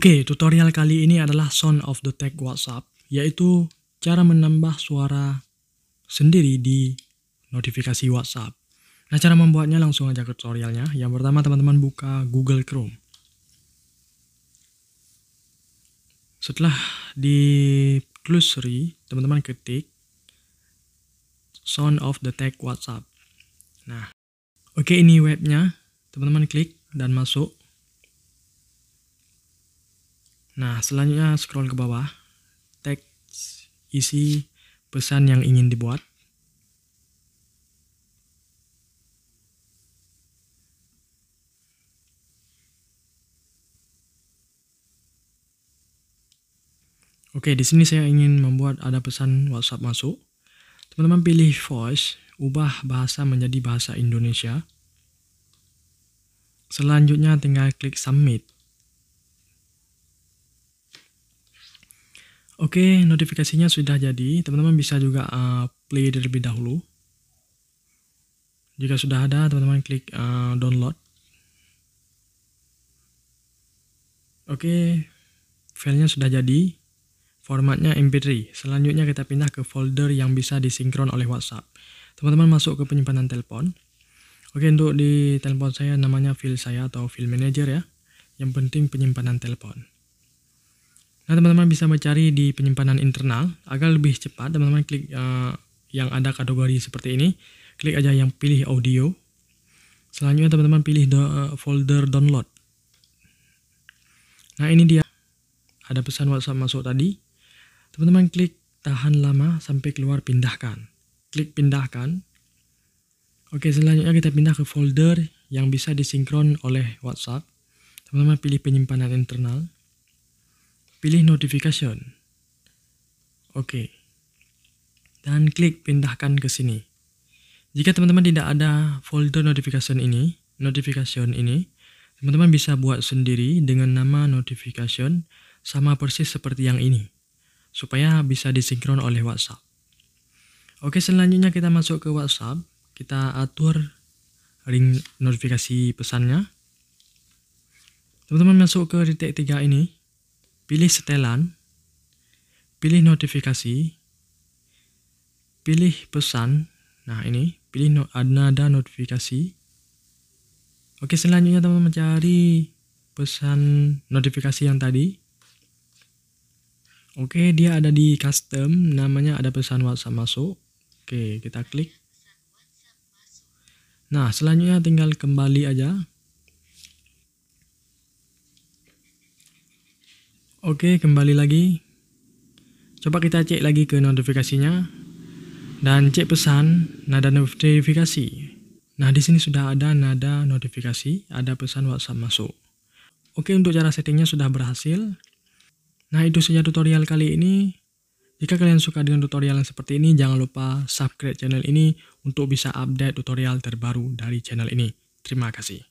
Oke, okay, tutorial kali ini adalah sound of the tag WhatsApp, yaitu cara menambah suara sendiri di notifikasi WhatsApp. Nah, cara membuatnya langsung aja ke tutorialnya. Yang pertama, teman-teman buka Google Chrome. Setelah di glossary, teman-teman ketik sound of the tag WhatsApp. Nah, oke okay, ini webnya. Teman-teman klik dan masuk. Nah, selanjutnya scroll ke bawah. Teks isi pesan yang ingin dibuat. Oke, di sini saya ingin membuat ada pesan WhatsApp masuk. Teman-teman pilih voice, ubah bahasa menjadi bahasa Indonesia. Selanjutnya tinggal klik submit. Oke, notifikasinya sudah jadi. Teman-teman bisa juga uh, play terlebih dahulu. Jika sudah ada, teman-teman klik uh, download. Oke, filenya sudah jadi. Formatnya MP3. Selanjutnya kita pindah ke folder yang bisa disinkron oleh WhatsApp. Teman-teman masuk ke penyimpanan telepon. Oke untuk di telepon saya namanya file saya atau file manager ya. Yang penting penyimpanan telepon. Nah, teman-teman bisa mencari di penyimpanan internal agar lebih cepat. Teman-teman klik uh, yang ada kategori seperti ini, klik aja yang pilih audio. Selanjutnya teman-teman pilih do eh, folder download. Nah, ini dia ada pesan WhatsApp masuk tadi. Teman-teman klik tahan lama sampai keluar pindahkan. Klik pindahkan. Oke, selanjutnya kita pindah ke folder yang bisa disinkron oleh WhatsApp. Teman-teman pilih penyimpanan internal. Pilih notification. Oke. Dan klik pindahkan ke sini. Jika teman-teman tidak ada folder notification ini, notification ini, teman-teman bisa buat sendiri dengan nama notification sama persis seperti yang ini, supaya bisa disinkron oleh WhatsApp. Oke, selanjutnya kita masuk ke WhatsApp. Kita atur ring notifikasi pesannya. Teman-teman masuk ke titik 3 ini, Pilih setelan, pilih notifikasi, pilih pesan. Nah, ini pilih no, nada notifikasi. Oke, selanjutnya teman-teman cari pesan notifikasi yang tadi. Oke, dia ada di custom, namanya ada pesan WhatsApp masuk. Oke, kita klik. Nah, selanjutnya tinggal kembali aja Oke, kembali lagi. Coba kita cek lagi ke notifikasinya dan cek pesan nada notifikasi. Nah, di sini sudah ada nada notifikasi, ada pesan WhatsApp masuk. Oke, untuk cara settingnya sudah berhasil. Nah, itu saja tutorial kali ini. Jika kalian suka dengan tutorial yang seperti ini, jangan lupa subscribe channel ini untuk bisa update tutorial terbaru dari channel ini. Terima kasih.